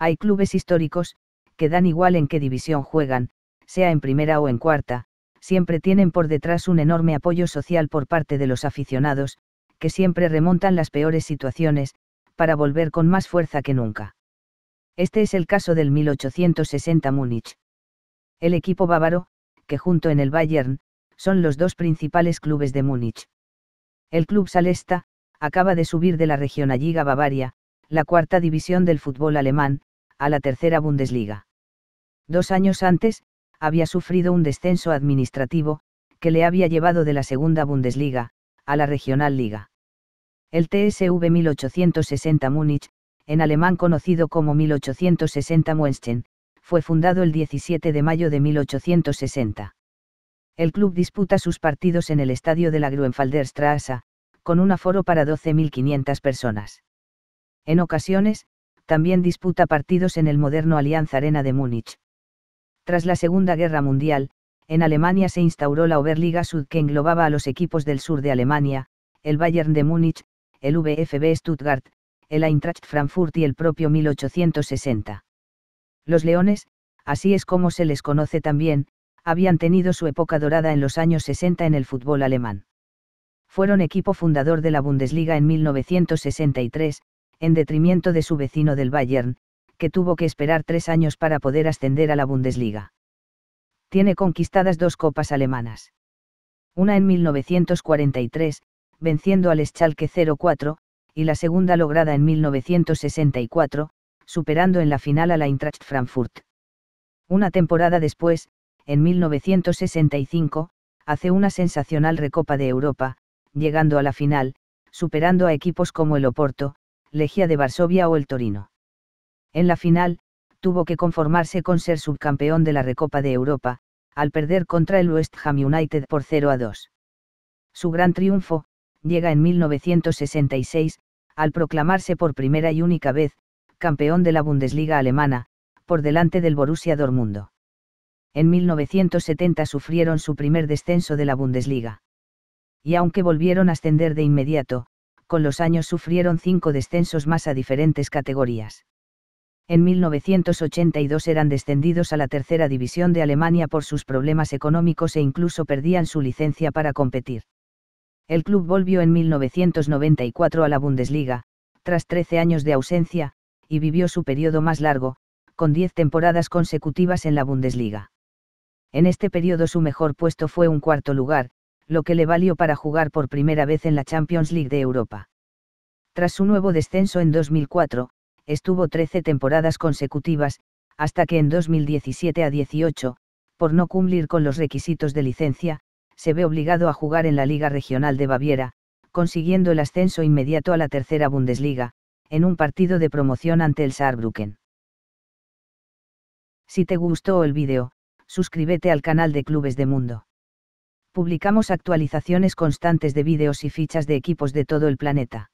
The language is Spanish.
Hay clubes históricos, que dan igual en qué división juegan, sea en primera o en cuarta, siempre tienen por detrás un enorme apoyo social por parte de los aficionados, que siempre remontan las peores situaciones, para volver con más fuerza que nunca. Este es el caso del 1860 Múnich. El equipo bávaro, que junto en el Bayern, son los dos principales clubes de Múnich. El club Salesta, acaba de subir de la regionalliga Bavaria, la cuarta división del fútbol alemán, a la tercera Bundesliga. Dos años antes, había sufrido un descenso administrativo, que le había llevado de la segunda Bundesliga, a la regional liga. El TSV 1860 Múnich, en alemán conocido como 1860 Muenchen, fue fundado el 17 de mayo de 1860. El club disputa sus partidos en el estadio de la Gruenfalder Straße, con un aforo para 12.500 personas. En ocasiones, también disputa partidos en el moderno Allianz Arena de Múnich. Tras la Segunda Guerra Mundial, en Alemania se instauró la Oberliga Sud que englobaba a los equipos del sur de Alemania, el Bayern de Múnich, el VfB Stuttgart, el Eintracht Frankfurt y el propio 1860. Los leones, así es como se les conoce también, habían tenido su época dorada en los años 60 en el fútbol alemán. Fueron equipo fundador de la Bundesliga en 1963, en detrimento de su vecino del Bayern, que tuvo que esperar tres años para poder ascender a la Bundesliga. Tiene conquistadas dos copas alemanas. Una en 1943, venciendo al Schalke 04, y la segunda lograda en 1964, superando en la final a la Eintracht Frankfurt. Una temporada después, en 1965, hace una sensacional recopa de Europa, llegando a la final, superando a equipos como el Oporto, Legia de Varsovia o el Torino. En la final, tuvo que conformarse con ser subcampeón de la Recopa de Europa, al perder contra el West Ham United por 0 a 2. Su gran triunfo, llega en 1966, al proclamarse por primera y única vez, campeón de la Bundesliga alemana, por delante del Borussia Dortmund. En 1970 sufrieron su primer descenso de la Bundesliga. Y aunque volvieron a ascender de inmediato, con los años sufrieron cinco descensos más a diferentes categorías. En 1982 eran descendidos a la tercera división de Alemania por sus problemas económicos e incluso perdían su licencia para competir. El club volvió en 1994 a la Bundesliga, tras 13 años de ausencia, y vivió su periodo más largo, con 10 temporadas consecutivas en la Bundesliga. En este periodo su mejor puesto fue un cuarto lugar, lo que le valió para jugar por primera vez en la Champions League de Europa. Tras su nuevo descenso en 2004, estuvo 13 temporadas consecutivas, hasta que en 2017 a 18, por no cumplir con los requisitos de licencia, se ve obligado a jugar en la Liga Regional de Baviera, consiguiendo el ascenso inmediato a la tercera Bundesliga, en un partido de promoción ante el Saarbrücken. Si te gustó el vídeo, suscríbete al canal de Clubes de Mundo. Publicamos actualizaciones constantes de vídeos y fichas de equipos de todo el planeta.